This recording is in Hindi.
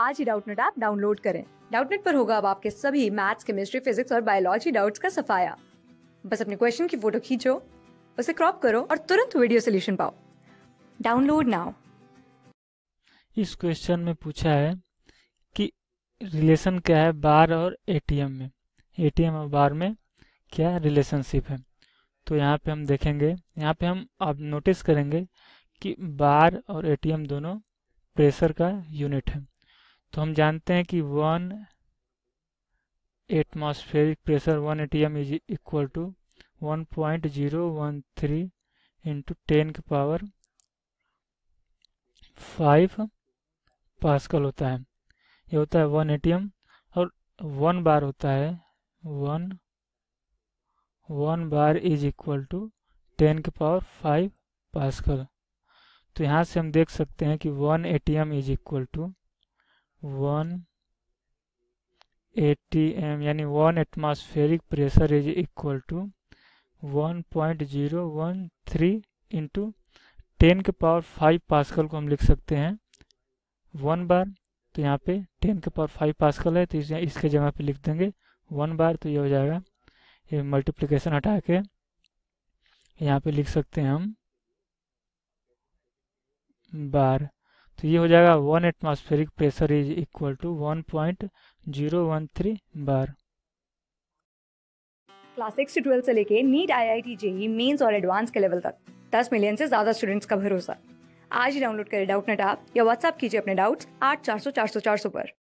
आज ही डाउटनेट ऐप डाउनलोड करें डाउटनेट पर होगा अब आपके सभी मैथ्स केमिस्ट्री फिजिक्स और बायोलॉजी डाउट्स का सफाया बस अपने क्वेश्चन की फोटो खींचो उसे क्रॉप करो और तुरंत वीडियो सोल्यूशन पाओ डाउनलोड नाउ इस क्वेश्चन में पूछा है कि रिलेशन क्या है बार और एटीएम में एटीएम और बार में क्या रिलेशनशिप है तो यहाँ पे हम देखेंगे यहाँ पे हम अब नोटिस करेंगे कि बार और एटीएम दोनों प्रेशर का यूनिट है तो हम जानते हैं कि one atmospheric pressure one M is equal to one point zero one three into ten के पावर फाइव पास्कल होता है ये होता है वन एम और वन बार होता है one one bar is equal to ten के पावर फाइव पास्कल तो यहाँ से हम देख सकते हैं कि one M is equal to one A T M यानी one atmospheric pressure is equal to one point zero one three into ten के पावर फाइव पास्कल को हम लिख सकते हैं वन बार तो यहाँ पे टेन के पावर फाइव पास्कल है तो इस इसके जगह पे लिख देंगे वन बार तो ये हो जाएगा ये मल्टीप्लिकेशन हटा के यहाँ पे लिख सकते हैं हम बार तो ये हो जाएगा one atmospheric pressure is equal to one point zero one three bar class six से ट्वेल्थ से लेके NEET I I T JEE Mains और एडवांस के लेवल तक दस मिलियन से ज्यादा स्टूडेंट्स का भरोसा आज ही डाउनलोड करें डाउट नेट ऐप या व्हाट्सएप कीजिए अपने डाउट्स आठ चार सौ चार सौ चार सौ पर